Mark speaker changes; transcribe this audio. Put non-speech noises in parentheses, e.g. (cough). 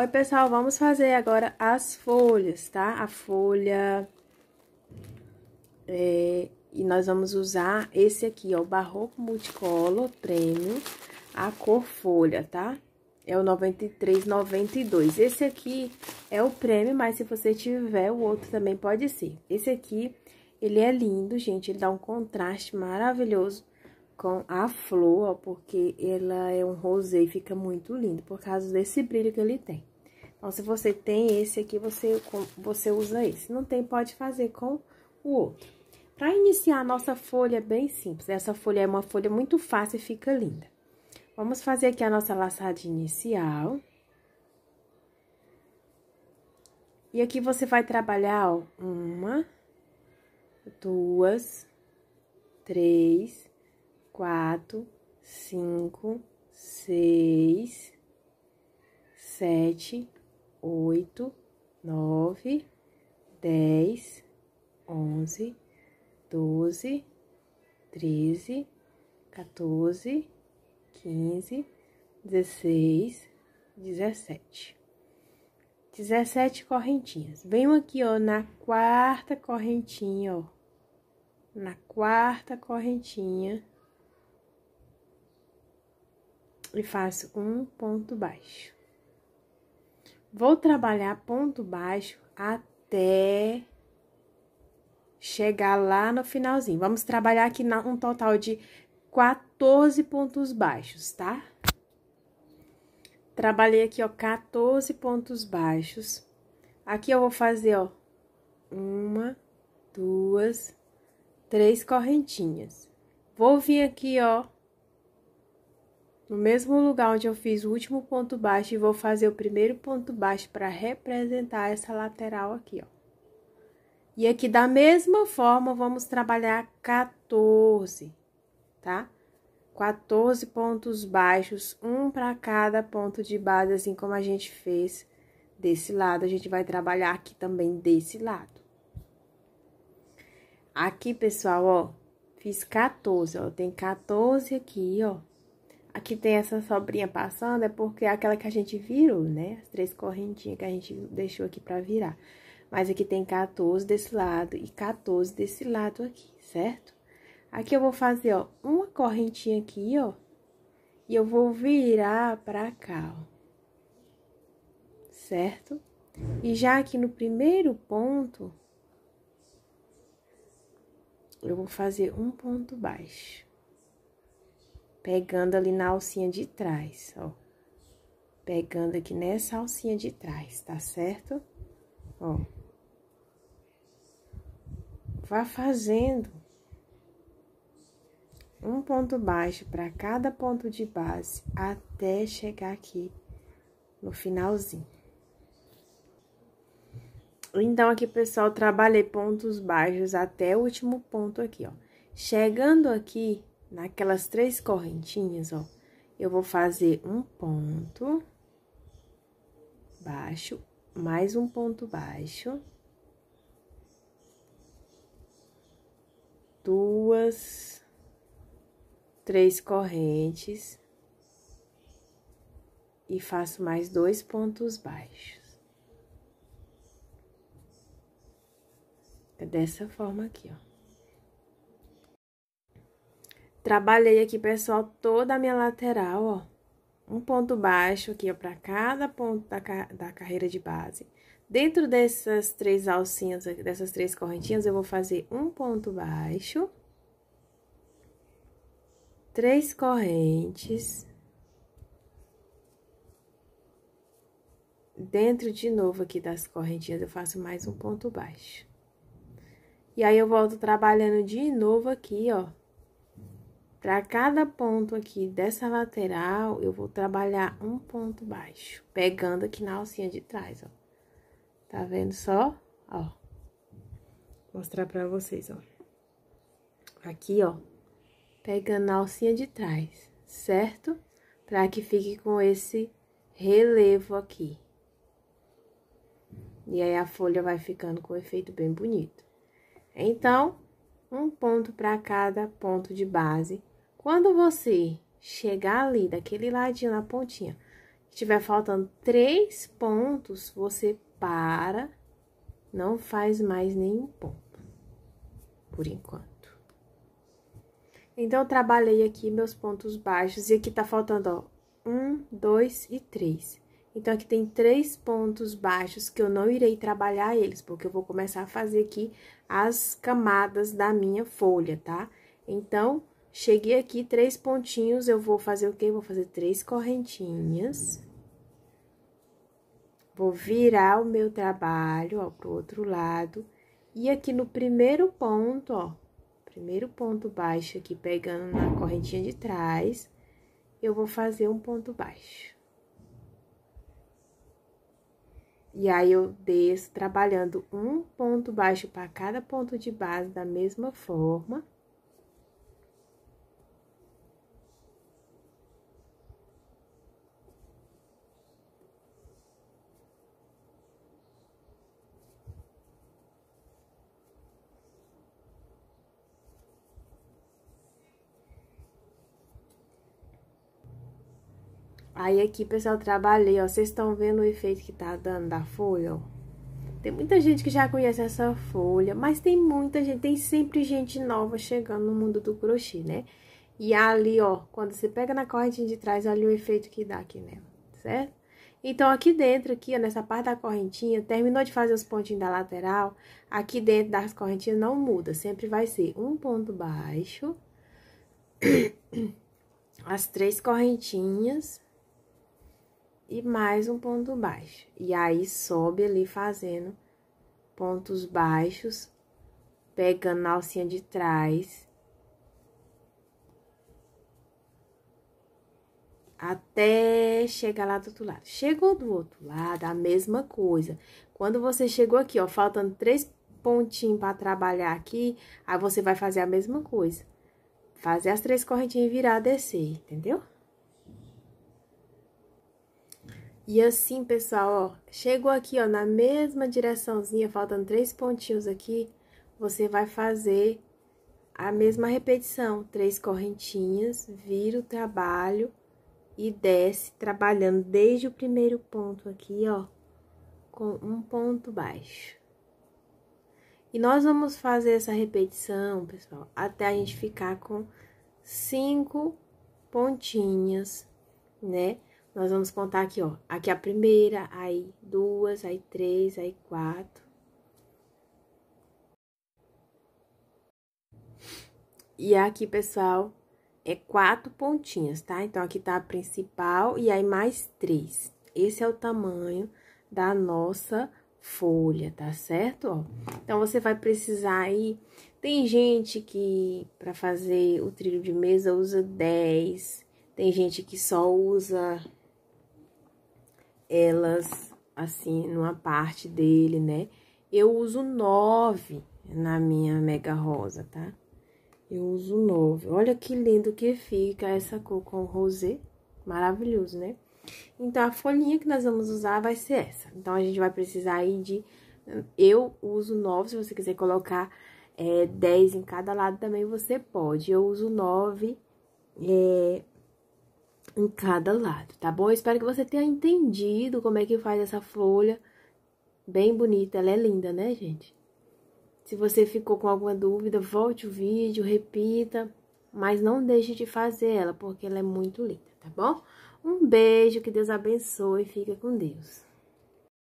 Speaker 1: Oi, pessoal, vamos fazer agora as folhas, tá? A folha... É, e nós vamos usar esse aqui, ó, o Barroco Multicolor Prêmio, a cor folha, tá? É o 93,92. Esse aqui é o prêmio, mas se você tiver, o outro também pode ser. Esse aqui, ele é lindo, gente, ele dá um contraste maravilhoso com a flor, ó, porque ela é um rosé e fica muito lindo, por causa desse brilho que ele tem. Então, se você tem esse aqui, você, você usa esse. Não tem, pode fazer com o outro. Para iniciar a nossa folha, é bem simples. Essa folha é uma folha muito fácil e fica linda. Vamos fazer aqui a nossa laçada inicial. E aqui você vai trabalhar, ó, uma, duas, três, quatro, cinco, seis, sete, oito, nove, dez, onze, doze, treze, quatorze, quinze, dezesseis, dezessete. Dezessete correntinhas. Venho aqui, ó, na quarta correntinha, ó. Na quarta correntinha e faço um ponto baixo. Vou trabalhar ponto baixo até chegar lá no finalzinho. Vamos trabalhar aqui um total de 14 pontos baixos, tá? Trabalhei aqui, ó, 14 pontos baixos. Aqui eu vou fazer, ó, uma, duas, três correntinhas. Vou vir aqui, ó, no mesmo lugar onde eu fiz o último ponto baixo e vou fazer o primeiro ponto baixo para representar essa lateral aqui, ó. E aqui da mesma forma vamos trabalhar 14, tá? 14 pontos baixos, um para cada ponto de base, assim como a gente fez desse lado, a gente vai trabalhar aqui também desse lado. Aqui, pessoal, ó, fiz 14, ó, tem 14 aqui, ó aqui tem essa sobrinha passando, é porque é aquela que a gente virou, né? As três correntinhas que a gente deixou aqui pra virar. Mas aqui tem 14 desse lado e 14 desse lado aqui, certo? Aqui eu vou fazer, ó, uma correntinha aqui, ó. E eu vou virar pra cá, ó. Certo? E já aqui no primeiro ponto, eu vou fazer um ponto baixo pegando ali na alcinha de trás, ó. Pegando aqui nessa alcinha de trás, tá certo? Ó. Vá fazendo um ponto baixo para cada ponto de base até chegar aqui no finalzinho. Então, aqui, pessoal, trabalhei pontos baixos até o último ponto aqui, ó. Chegando aqui, naquelas três correntinhas, ó, eu vou fazer um ponto baixo, mais um ponto baixo, duas, três correntes e faço mais dois pontos baixos. É dessa forma aqui, ó. Trabalhei aqui, pessoal, toda a minha lateral, ó. Um ponto baixo aqui, ó, pra cada ponto da, ca da carreira de base. Dentro dessas três alcinhas, dessas três correntinhas, eu vou fazer um ponto baixo. Três correntes. Dentro de novo aqui das correntinhas, eu faço mais um ponto baixo. E aí, eu volto trabalhando de novo aqui, ó, para cada ponto aqui dessa lateral, eu vou trabalhar um ponto baixo, pegando aqui na alcinha de trás, ó. Tá vendo só? Ó. Vou mostrar pra vocês, ó. Aqui, ó. Pegando na alcinha de trás, certo? Pra que fique com esse relevo aqui. E aí, a folha vai ficando com um efeito bem bonito. Então, um ponto para cada ponto de base quando você chegar ali, daquele ladinho na pontinha, tiver faltando três pontos, você para, não faz mais nenhum ponto, por enquanto. Então, eu trabalhei aqui meus pontos baixos e aqui tá faltando, ó, um, dois e três. Então, aqui tem três pontos baixos que eu não irei trabalhar eles, porque eu vou começar a fazer aqui as camadas da minha folha, tá? Então, Cheguei aqui, três pontinhos, eu vou fazer o quê? Vou fazer três correntinhas. Vou virar o meu trabalho, ó, pro outro lado. E aqui no primeiro ponto, ó, primeiro ponto baixo aqui, pegando na correntinha de trás, eu vou fazer um ponto baixo. E aí, eu desço trabalhando um ponto baixo para cada ponto de base da mesma forma. Aí aqui, pessoal, trabalhei, ó. Vocês estão vendo o efeito que tá dando da folha, ó. Tem muita gente que já conhece essa folha, mas tem muita gente, tem sempre gente nova chegando no mundo do crochê, né? E ali, ó, quando você pega na correntinha de trás, olha o efeito que dá aqui nela, certo? Então, aqui dentro, aqui, ó, nessa parte da correntinha, terminou de fazer os pontinhos da lateral, aqui dentro das correntinhas não muda, sempre vai ser um ponto baixo, (clears throat) as três correntinhas, e mais um ponto baixo. E aí sobe ali fazendo pontos baixos, pegando na alcinha de trás. Até chegar lá do outro lado. Chegou do outro lado, a mesma coisa. Quando você chegou aqui, ó, faltando três pontinhos para trabalhar aqui, aí você vai fazer a mesma coisa. Fazer as três correntinhas e virar, descer, entendeu? E assim, pessoal, ó, chegou aqui, ó, na mesma direçãozinha, faltando três pontinhos aqui, você vai fazer a mesma repetição, três correntinhas, vira o trabalho e desce, trabalhando desde o primeiro ponto aqui, ó, com um ponto baixo. E nós vamos fazer essa repetição, pessoal, até a gente ficar com cinco pontinhas, né? Nós vamos contar aqui, ó. Aqui a primeira, aí duas, aí três, aí quatro. E aqui, pessoal, é quatro pontinhas, tá? Então, aqui tá a principal e aí mais três. Esse é o tamanho da nossa folha, tá certo? Ó, então, você vai precisar aí... Tem gente que, para fazer o trilho de mesa, usa dez. Tem gente que só usa elas assim numa parte dele, né? Eu uso nove na minha mega rosa, tá? Eu uso nove. Olha que lindo que fica essa cor com rosé. Maravilhoso, né? Então, a folhinha que nós vamos usar vai ser essa. Então, a gente vai precisar aí de... Eu uso nove, se você quiser colocar é, eh, 10 em cada lado também você pode. Eu uso nove é, em cada lado, tá bom? espero que você tenha entendido como é que faz essa folha bem bonita. Ela é linda, né, gente? Se você ficou com alguma dúvida, volte o vídeo, repita, mas não deixe de fazer ela, porque ela é muito linda, tá bom? Um beijo, que Deus abençoe e fica com Deus.